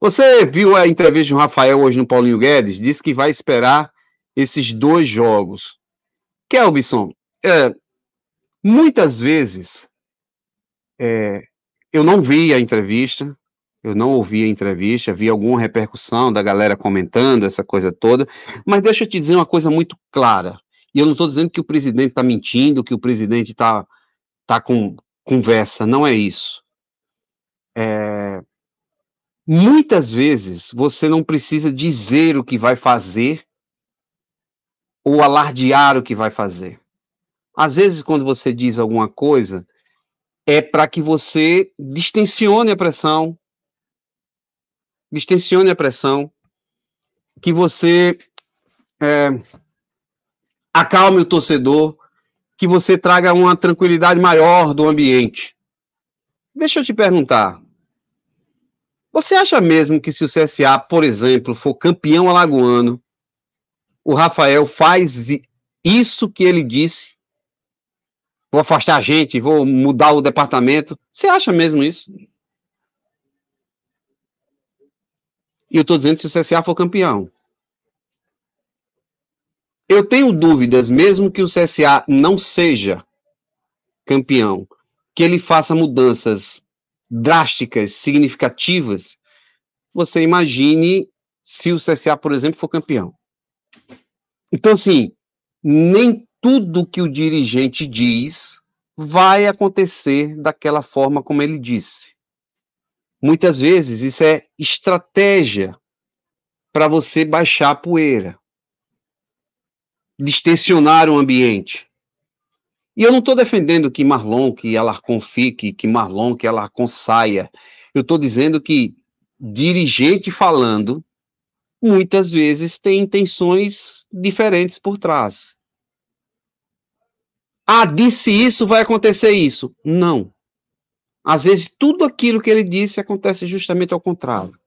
Você viu a entrevista do Rafael hoje no Paulinho Guedes? Disse que vai esperar esses dois jogos. Kelvison, é, muitas vezes é, eu não vi a entrevista, eu não ouvi a entrevista, vi alguma repercussão da galera comentando essa coisa toda, mas deixa eu te dizer uma coisa muito clara. E eu não estou dizendo que o presidente está mentindo, que o presidente está tá com conversa, não é isso. É, Muitas vezes você não precisa dizer o que vai fazer ou alardear o que vai fazer. Às vezes, quando você diz alguma coisa, é para que você distensione a pressão. Distensione a pressão. Que você é, acalme o torcedor. Que você traga uma tranquilidade maior do ambiente. Deixa eu te perguntar: você acha mesmo que se o CSA, por exemplo, for campeão alagoano, o Rafael faz isso que ele disse? Vou afastar a gente, vou mudar o departamento. Você acha mesmo isso? E eu estou dizendo se o CSA for campeão. Eu tenho dúvidas, mesmo que o CSA não seja campeão, que ele faça mudanças drásticas, significativas, você imagine se o CSA, por exemplo, for campeão. Então, assim, nem tudo que o dirigente diz vai acontecer daquela forma como ele disse. Muitas vezes isso é estratégia para você baixar a poeira, distensionar o ambiente. E eu não estou defendendo que Marlon, que Alarcon fique, que Marlon, que Alarcon saia. Eu estou dizendo que dirigente falando, muitas vezes tem intenções diferentes por trás. Ah, disse isso, vai acontecer isso. Não. Às vezes, tudo aquilo que ele disse acontece justamente ao contrário.